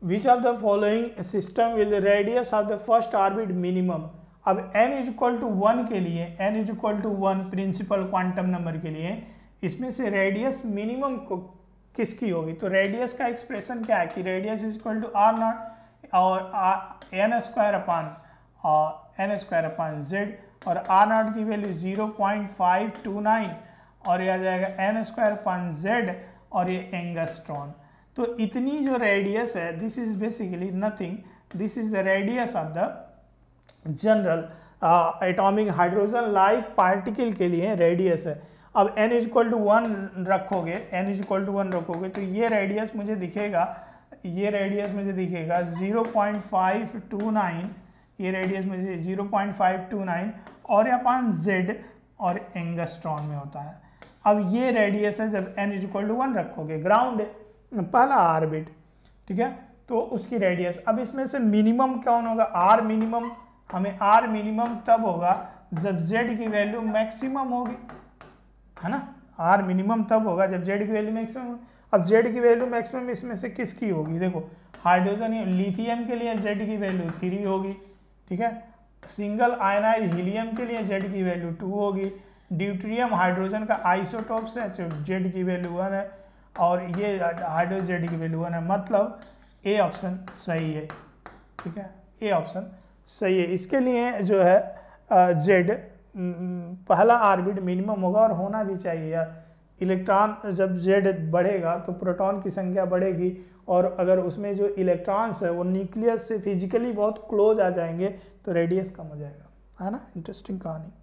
which of the following system will radius of the first orbit minimum अब n is equal to one के लिए n is equal to one principal quantum number के लिए इसमें से radius minimum को किसकी होगी तो रेडियस का एक्सप्रेशन क्या है कि radius is equal to r naught और एन स्क्वायर अपान और एन स्क्वायर अपान जेड और आर नॉट की value zero point five two nine और यह आ जाएगा एन स्क्वायर अपान जेड और ये एंगस्ट्रॉन तो इतनी जो रेडियस है this is basically nothing this is the radius of the general atomic hydrogen like particle के लिए रेडियस है अब n इक्वल टू वन रखोगे n इक्वल टू वन रखोगे तो ये रेडियस मुझे दिखेगा ये रेडियस मुझे दिखेगा 0.529 ये रेडियस मुझे 0.529 और या अपन z और एंगस्ट्रॉन में होता है अब ये रेडियस है जब n इक्वल टू वन रखोगे ग्राउंड है पहला आर बिट ठीक है तो उसकी रेडियस अब इसमें से मिनिमम कौन होगा आर मिनिमम हमें आर मिनिमम तब होगा जब जेड की वैल्यू मैक्सिमम होगी है ना आर मिनिमम तब होगा जब जेड की वैल्यू मैक्सिमम होगी अब जेड की वैल्यू मैक्सिमम इसमें से किसकी होगी देखो हाइड्रोजन लिथियम के लिए जेड की वैल्यू थ्री होगी ठीक है सिंगल आयनाइज हीलियम के लिए जेड की वैल्यू टू होगी ड्यूट्रियम हाइड्रोजन का आइसोटॉप्स है जेड की वैल्यू वन है और ये हाइड्रोजेड की वैल्यू वन है मतलब ए ऑप्शन सही है ठीक है ए ऑप्शन सही है इसके लिए जो है जेड पहला आर्बिट मिनिमम होगा और होना भी चाहिए यार इलेक्ट्रॉन जब जेड बढ़ेगा तो प्रोटॉन की संख्या बढ़ेगी और अगर उसमें जो इलेक्ट्रॉन्स है वो न्यूक्लियस से फिजिकली बहुत क्लोज आ जाएंगे तो रेडियस कम हो जाएगा है ना इंटरेस्टिंग कहानी